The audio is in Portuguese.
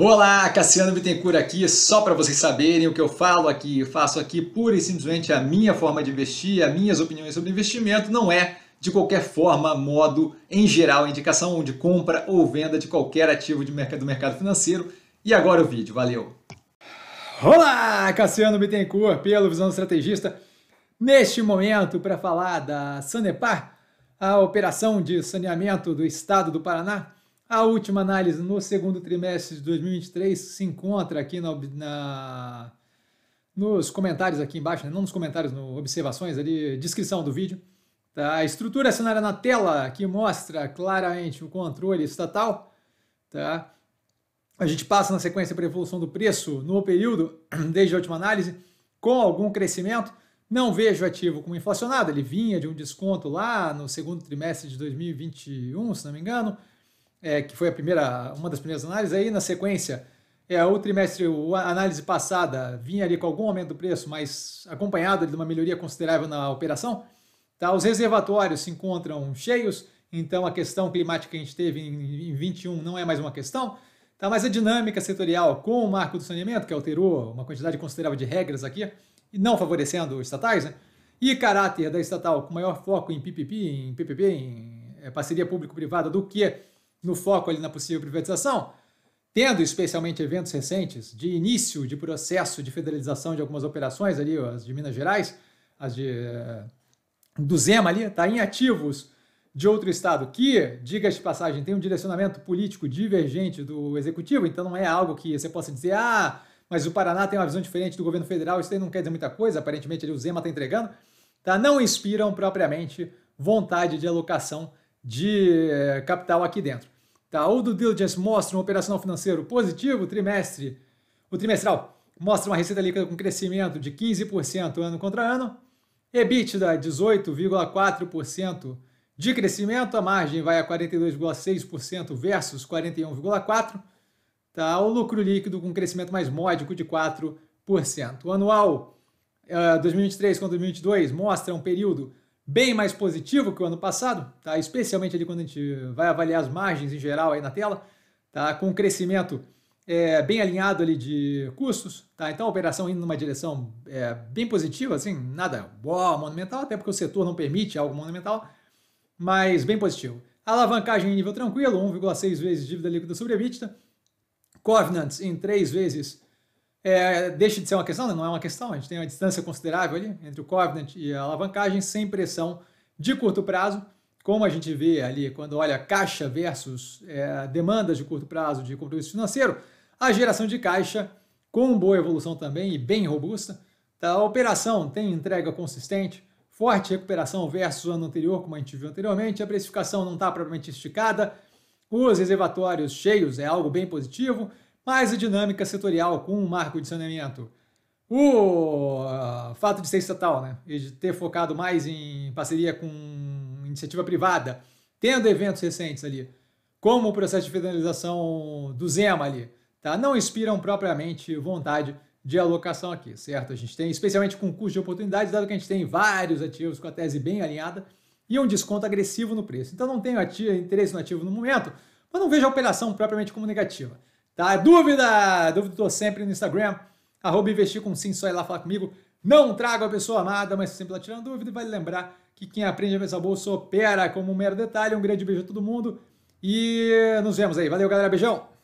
Olá, Cassiano Bittencourt aqui, só para vocês saberem o que eu falo aqui, eu faço aqui pura e simplesmente a minha forma de investir, as minhas opiniões sobre investimento, não é de qualquer forma, modo, em geral, indicação de compra ou venda de qualquer ativo de mercado, do mercado financeiro. E agora o vídeo, valeu! Olá, Cassiano Bittencourt, pelo Visão Estrategista. Neste momento, para falar da Sanepar, a operação de saneamento do estado do Paraná, a última análise no segundo trimestre de 2023 se encontra aqui na, na nos comentários aqui embaixo, né? não nos comentários, no observações ali, descrição do vídeo. Tá? A estrutura cenária na tela que mostra claramente o controle estatal. Tá? A gente passa na sequência para a evolução do preço no período, desde a última análise, com algum crescimento. Não vejo ativo como inflacionado, ele vinha de um desconto lá no segundo trimestre de 2021, se não me engano é, que foi a primeira, uma das primeiras análises, aí na sequência, é, o trimestre, a análise passada, vinha ali com algum aumento do preço, mas acompanhado de uma melhoria considerável na operação. Tá? Os reservatórios se encontram cheios, então a questão climática que a gente teve em, em 21 não é mais uma questão. Tá? Mas a dinâmica setorial com o marco do saneamento, que alterou uma quantidade considerável de regras aqui, e não favorecendo estatais, né? e caráter da estatal com maior foco em PPP, em PPP, em é, parceria público-privada, do que no foco ali na possível privatização, tendo especialmente eventos recentes de início de processo de federalização de algumas operações ali, as de Minas Gerais, as de eh, do Zema ali, tá em ativos de outro estado que, diga de passagem, tem um direcionamento político divergente do executivo, então não é algo que você possa dizer, ah, mas o Paraná tem uma visão diferente do governo federal, isso aí não quer dizer muita coisa, aparentemente ali o Zema está entregando, tá? não inspiram propriamente vontade de alocação de é, capital aqui dentro. Tá? O do diligence mostra um operacional financeiro positivo trimestre, o trimestral mostra uma receita líquida com crescimento de 15% ano contra ano, EBITDA 18,4% de crescimento, a margem vai a 42,6% versus 41,4%, tá? o lucro líquido com crescimento mais módico de 4%. O anual uh, 2023 com 2022 mostra um período bem mais positivo que o ano passado, tá? especialmente ali quando a gente vai avaliar as margens em geral aí na tela, tá? com um crescimento é, bem alinhado ali de custos, tá? então a operação indo numa direção é, bem positiva, assim, nada boa, monumental, até porque o setor não permite algo monumental, mas bem positivo. Alavancagem em nível tranquilo, 1,6 vezes dívida líquida sobre EBITDA, Covenants em 3 vezes é, deixa de ser uma questão, não é uma questão, a gente tem uma distância considerável ali entre o Covenant e a alavancagem sem pressão de curto prazo, como a gente vê ali quando olha caixa versus é, demandas de curto prazo de compromisso financeiro, a geração de caixa com boa evolução também e bem robusta, tá, a operação tem entrega consistente, forte recuperação versus o ano anterior, como a gente viu anteriormente, a precificação não está propriamente esticada, os reservatórios cheios é algo bem positivo, mais a dinâmica setorial com o marco de saneamento. O ah, fato de ser estatal, né? E de ter focado mais em parceria com iniciativa privada, tendo eventos recentes ali, como o processo de federalização do Zema ali, tá? Não inspiram propriamente vontade de alocação aqui, certo? A gente tem, especialmente com custo de oportunidades, dado que a gente tem vários ativos com a tese bem alinhada e um desconto agressivo no preço. Então não tenho ativo, interesse no ativo no momento, mas não vejo a operação propriamente como negativa. Tá? É dúvida? Dúvida estou sempre no Instagram, arroba investir com sim, só ir lá falar comigo. Não trago a pessoa amada, mas sempre lá tirando dúvida. E vale lembrar que quem aprende a pensar bolsa opera como um mero detalhe. Um grande beijo a todo mundo e nos vemos aí. Valeu, galera. Beijão!